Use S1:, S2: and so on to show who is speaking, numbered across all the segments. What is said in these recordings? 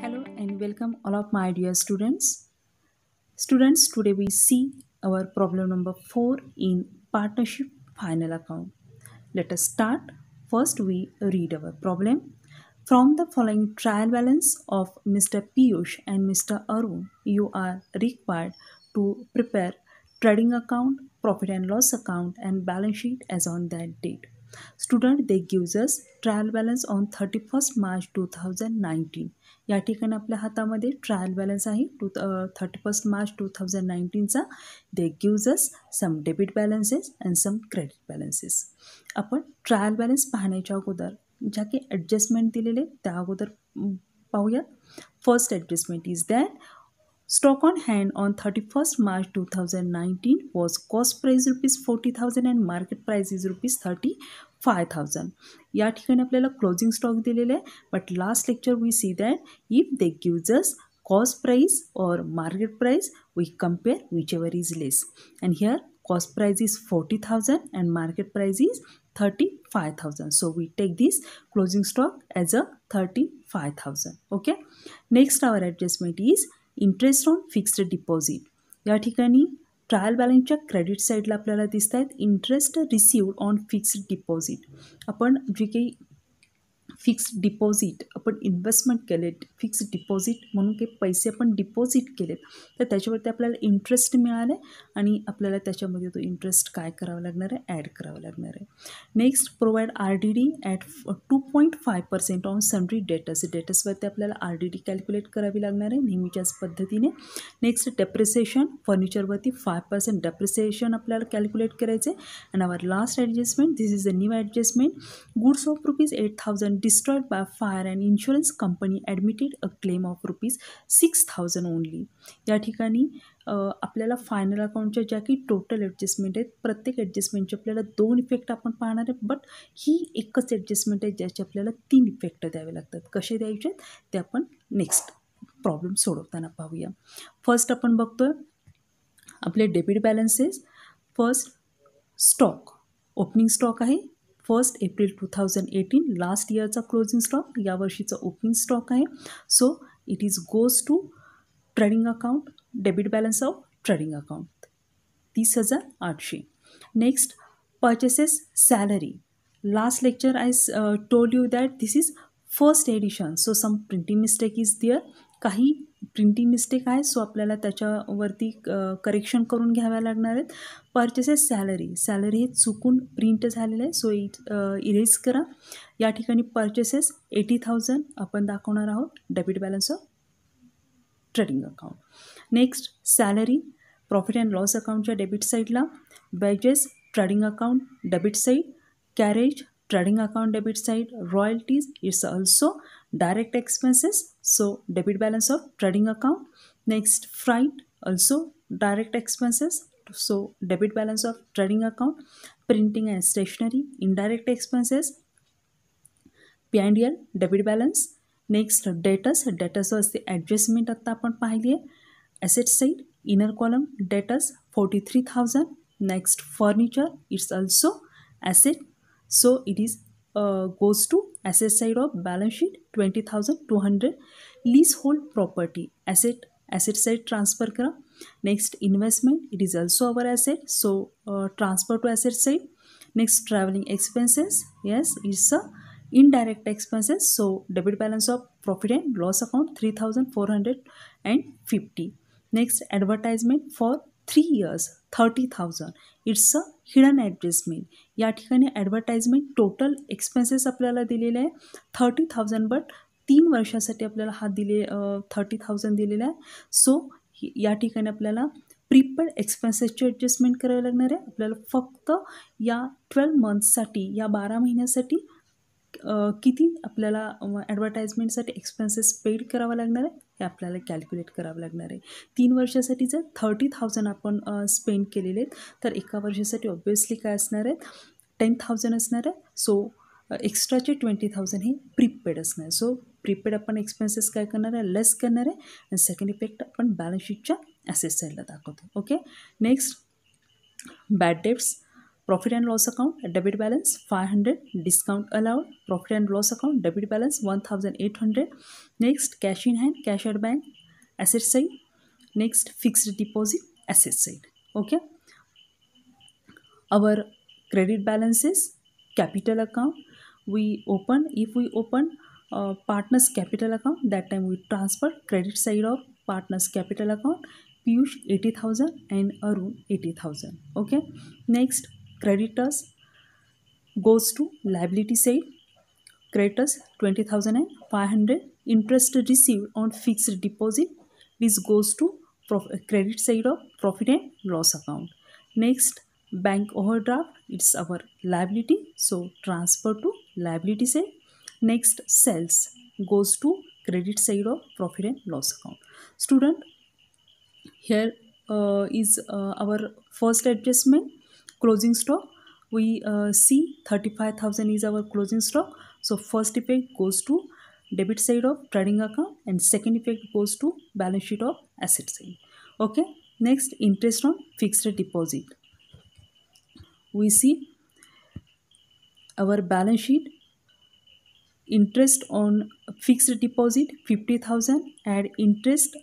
S1: Hello and welcome all of my dear students. Students, today we see our problem number 4 in partnership final account. Let us start. First we read our problem. From the following trial balance of Mr. Piyush and Mr. Arun, you are required to prepare trading account, profit and loss account and balance sheet as on that date student they us trial balance on thirty first March two thousand nineteen या ठिकाणी आपल्या हातामध्ये trial balance आहे to thirty first March two thousand नाईन्टीनचा they us some debit balances and some credit balances आपण trial balance पाहण्याच्या अगोदर ज्या काही ॲडजस्टमेंट दिलेले त्या अगोदर पाहूयात first adjustment is that Stock on hand on 31st March 2019 was cost price rupees 40,000 and market price is rupees 35,000. Yeah, है ना closing stock दिलेले. But last lecture we see that if they gives us cost price or market price, we compare whichever is less. And here cost price is 40,000 and market price is 35,000. So we take this closing stock as a 35,000. Okay. Next our adjustment is interest on fixed deposit या ठिकाणी trial बॅलन्सच्या credit साईडला आपल्याला दिसत आहेत interest receive on fixed deposit आपण जे काही फिक्स्ड डिपॉझिट आपण इन्व्हेस्टमेंट केलेत फिक्स्ड डिपॉझिट म्हणून काही पैसे आपण डिपॉझिट केलेत तर त्याच्यावरती आपल्याला इंटरेस्ट मिळाले आणि आपल्याला त्याच्यामध्ये तो इंटरेस्ट काय करावा लागणार आहे ॲड करावा लागणार आहे next provide R D D at two point five percent on sundry debts debts आपल्याला आर डी डी कॅल्क्युलेट करावी लागणार आहे नेहमीच्याच पद्धतीने नेक्स्ट डेप्रिसिएशन फर्निचरवरती फाय पर्सेंट डेप्रिसिएशन आपल्याला कॅल्क्युलेट करायचे and our last adjustment this is a new adjustment goods of rupees eight thousand destroyed by fire and insurance company admitted a claim of rupees six thousand only या ठिकाणी आपल्याला final अकाउंटच्या ज्या काही total adjustment आहेत प्रत्येक ॲडजस्टमेंटचे आपल्याला दोन effect आपण पाहणार आहे बट ही एकच ॲडजस्टमेंट आहे ज्याचे आपल्याला तीन इफेक्ट द्यावे लागतात कसे द्यायचे ते आपण नेक्स्ट प्रॉब्लेम सोडवताना पाहूया फर्स्ट आपण बघतोय आपले debit balances first stock opening stock आहे first April two thousand eighteen last इयरचा क्लोजिंग स्टॉक यावर्षीचा ओपनिंग स्टॉक आहे so it is goes to trading account debit balance of trading account तीस हजार आठशे next purchases salary last lecture i told you that this is first edition so some printing mistake is there printing mistake आहे so आपल्याला त्याच्यावरती correction करून घ्याव्या लागणार आहेत परचेसेस सॅलरी सॅलरी हे चुकून प्रिंट झालेलं आहे सो इरेज करा या ठिकाणी परचेसेस एटी थाउजंड आपण दाखवणार आहोत debit balance of trading account next salary profit and loss अकाउंटच्या डेबिट साईडला wages trading account debit side carriage trading account debit side royalties it's also direct expenses so debit balance of trading account next freight also direct expenses so debit balance of trading account printing and stationery indirect expenses Behind and debit balance Next debts debts was the adjustment आपण पाहिली आहे Asset side inner column debts forty three thousand. Next furniture it's also asset, so it is. Uh, goes to asset side of balance sheet 20200 leasehold property asset asset side transfer kara next investment it is also our asset so uh, transfer to asset side next traveling expenses yes it's a indirect expenses so debit balance of profit and loss account 3450 next advertisement for 3 years 30000 it's a hidden adjustment या ठिकाणी advertisement total expenses आपल्याला दिलेले आहे thirty thousand but तीन वर्षासाठी आपल्याला हा दिले थर्टी थाउजंड दिलेला आहे सो या ठिकाणी आपल्याला प्रीपेड एक्सपेन्सेसची ॲडजस्टमेंट करावे लागणार आहे आपल्याला फक्त या ट्वेल्व मंथ्ससाठी या बारा महिन्यासाठी किती आपल्याला ॲडव्हर्टाईजमेंटसाठी एक्सपेन्सेस पेड करावा लागणार आहे हे आपल्याला कॅल्क्युलेट करावं लागणार आहे तीन वर्षासाठी जर थर्टी थाउजंड आपण स्पेंड केलेले आहेत तर एका वर्षासाठी ऑब्वियसली काय असणार आहेत टेन थाउजंड असणार आहे सो एक्स्ट्राचे ट्वेंटी थाउजंड हे प्रीपेड असणार सो प्रीपेड आपण एक्सपेन्सेस काय करणार आहे लेस करणार आहे आणि सेकंड इफेक्ट आपण बॅलन्स शीटच्या ॲसेस साईडला दाखवतो okay next bad dates profit end loss account debit balance 500 discount allowed profit end loss account debit balance 1800 next cash in hand cash at bank asset सही नेक्स्ट फिक्स्ड डिपॉजिट एसेट सही okay our credit balances capital account we open if we open partners capital account that time we transfer credit side of partners capital account Piyush eighty thousand and Arun eighty thousand okay next creditors goes to liability side creditors 20500 interest received on fixed deposit which goes to credit side of profit and loss account next bank overdraft it's our liability so transfer to liability side next sales goes to credit side of profit and loss account student here uh, is uh, our first adjustment closing stock we uh, see 35000 is our closing stock so first effect goes to debit side of trading account and second effect goes to balance sheet of asset side okay next interest on fixed deposit we see our balance sheet interest on fixed deposit 50000 and interest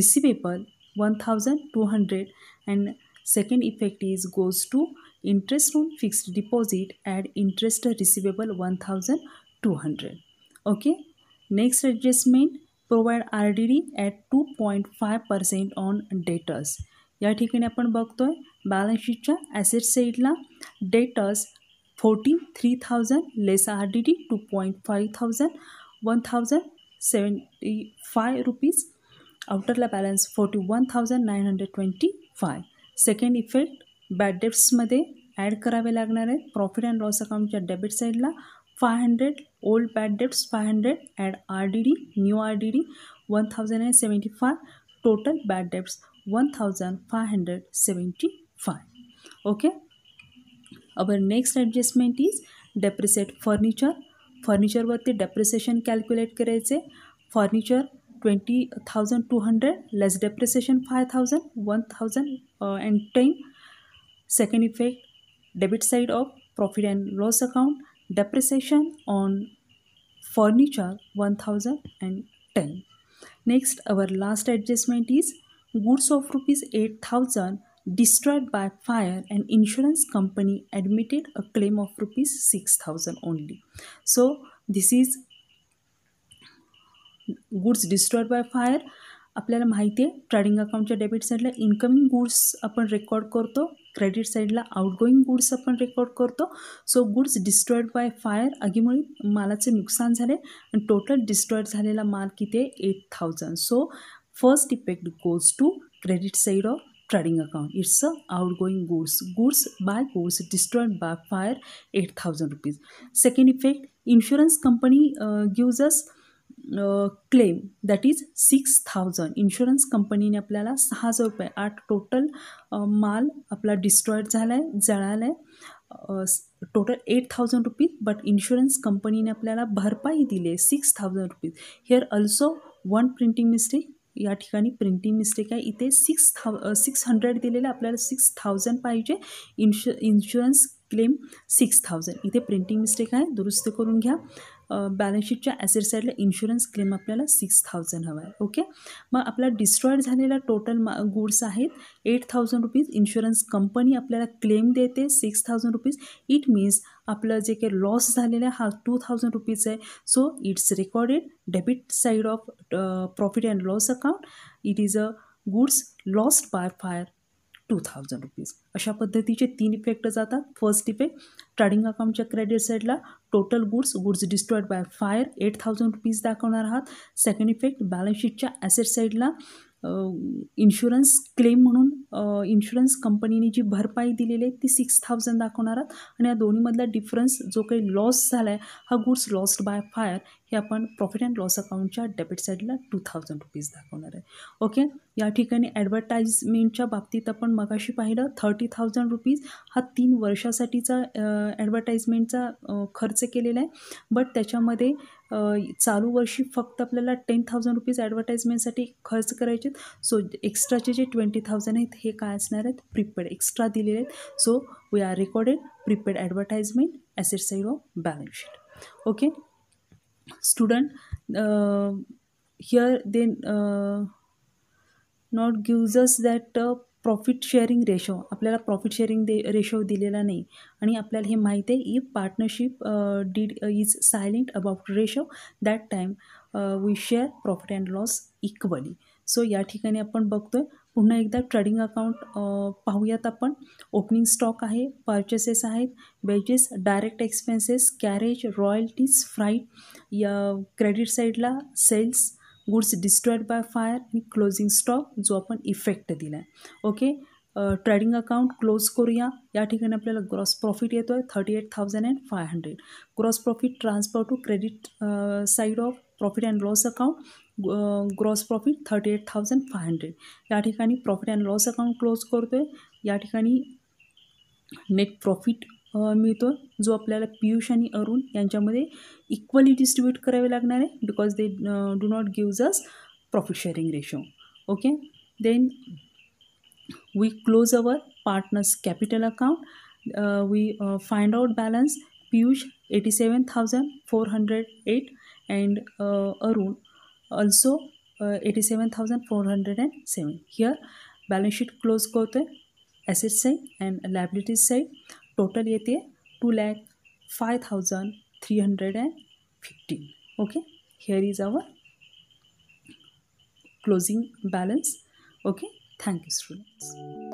S1: receivable 1200 and Second effect is goes to interest on fixed deposit and interest receivable 1200. Okay. Next adjustment provide RDD at 2.5% on debtors. या ठिकाणी आपण बघतोय balance शीटच्या asset साईडला debtors forty three thousand less R D D two point five thousand one thousand seventy five rupees आउटरला balance forty one thousand nine hundred twenty five second effect bad डेट्समध्ये add करावे लागणार आहेत profit and loss अकाउंटच्या debit साईडला five hundred old bad debts five hundred add R D D new R D D one thousand and seventy five total bad debts one thousand five hundred seventy five okay our next adjustment is depreciate furniture फर्निचरवरती depreciation calculate करायचे furniture twenty thousand two hundred less depreciation 5,000, uh, and effect debit side of profit and loss account depreciation on furniture 1010 next our last adjustment is goods of rupees 8000 destroyed by fire and insurance company admitted a claim of rupees 6000 only so this is goods destroyed by fire आपल्याला माहिती आहे trading अकाउंटच्या debit साईडला incoming goods आपण record करतो credit साईडला outgoing goods आपण record करतो so goods destroyed by fire आगीमुळे मालाचे नुकसान झाले आणि टोटल डिस्ट्रॉईड झालेला माल किती आहे eight thousand so first effect goes to credit side of trading account it's a outgoing goods goods by goods destroyed by fire eight thousand rupees second effect insurance company gives us claim that is six thousand insurance कंपनीने आपल्याला सहा हजार रुपये आठ total माल आपला destroyed झाला आहे जळाला आहे total eight thousand rupees but insurance कंपनीने आपल्याला भरपाई दिली आहे six thousand rupees here also one printing mistake या ठिकाणी प्रिंटिंग मिस्टेक आहे इथे सिक्स थाउ सिक्स हंड्रेड दिलेलं आपल्याला सिक्स थाउजंड पाहिजे इन्शु इन्शुरन्स क्लेम सिक्स थाउजंड इथे प्रिंटिंग मिस्टेक आहे दुरुस्त करून घ्या बॅलन्सशीटच्या ॲसेट साईडला इन्शुरन्स क्लेम आपल्याला सिक्स थाउजंड हवा आहे ओके मग आपला डिस्ट्रॉईड झालेला टोटल मा गुड्स आहेत eight thousand rupees insurance company आपल्याला क्लेम देते six thousand rupees it means आपलं जे काही लॉस झालेला आहे हा टू थाउजंड रुपीज आहे so it's recorded debit side of profit and loss account it is a goods lost by fire two thousand rupees अशा पद्धतीचे तीन इफेक्ट जातात फर्स्ट इफेक्ट ट्रेडिंग अकाउंटच्या क्रेडिट साईडला total goods goods destroyed by fire eight thousand rupees दाखवणार आहात second effect balance शीटच्या asset साईडला इन्शुरन्स क्लेम म्हणून इन्शुरन्स कंपनीने जी भरपाई दिलेली आहे ती सिक्स थाउजंड दाखवणार आहात आणि या दोन्हीमधला डिफरन्स जो काही लॉस झाला आहे हा गुड्स लॉस्ड बाय फायर हे आपण प्रॉफिट अँड लॉस अकाउंटच्या डेबिट साईडला टू थाउजंड रुपीज दाखवणार आहे ओके या ठिकाणी ॲडव्हर्टाईजमेंटच्या बाबतीत आपण मगाशी पाहिलं थर्टी थाउजंड रुपीज हा तीन वर्षासाठीचा ॲडव्हर्टाइजमेंटचा खर्च केलेला आहे बट त्याच्यामध्ये चालू वर्षी फक्त आपल्याला टेन थाउजंड रुपीज ॲडव्हर्टाईजमेंटसाठी खर्च करायचे सो एक्स्ट्राचे जे ट्वेंटी थाउजंड आहेत हे काय असणार आहेत प्रीपेड एक्स्ट्रा दिलेले आहेत so we are recorded prepaid advertisement asset side of balance sheet okay student here they not gives us that profit sharing ratio आपल्याला प्रॉफिट शेअरिंग दे रेशो दिलेला नाही आणि आपल्याला हे माहिती आहे if partnership deed is silent about ratio that time we share profit and loss equally so या ठिकाणी आपण बघतोय पुन्हा एकदा ट्रेडिंग अकाउंट पाहूयात आपण ओपनिंग स्टॉक आहे पर्चेसेस आहेत wages direct expenses carriage royalties freight या क्रेडिट साईडला sales goods destroyed by fire आणि क्लोजिंग स्टॉक जो आपण इफेक्ट दिला आहे ओके ट्रेडिंग अकाउंट क्लोज करूया या ठिकाणी आपल्याला ग्रॉस प्रॉफिट येतो आहे thirty eight thousand and five hundred gross profit transfer to credit side of profit and loss account gross profit thirty eight thousand five hundred या ठिकाणी profit and loss account close करतो आहे या ठिकाणी net profit मिळतो जो आपल्याला पियुष आणि अरुण यांच्यामध्ये इक्वली डिस्ट्रीब्यूट करावे लागणार आहे because they do not gives us profit sharing ratio okay then we close our partners capital account we find out balance Piyush eighty seven thousand four hundred eight and Arun also eighty seven thousand four hundred and seven here balance sheet close करतो आहे asset side and liabilities side total येते two lakh five thousand three hundred and fifteen okay here is our closing balance okay thank you students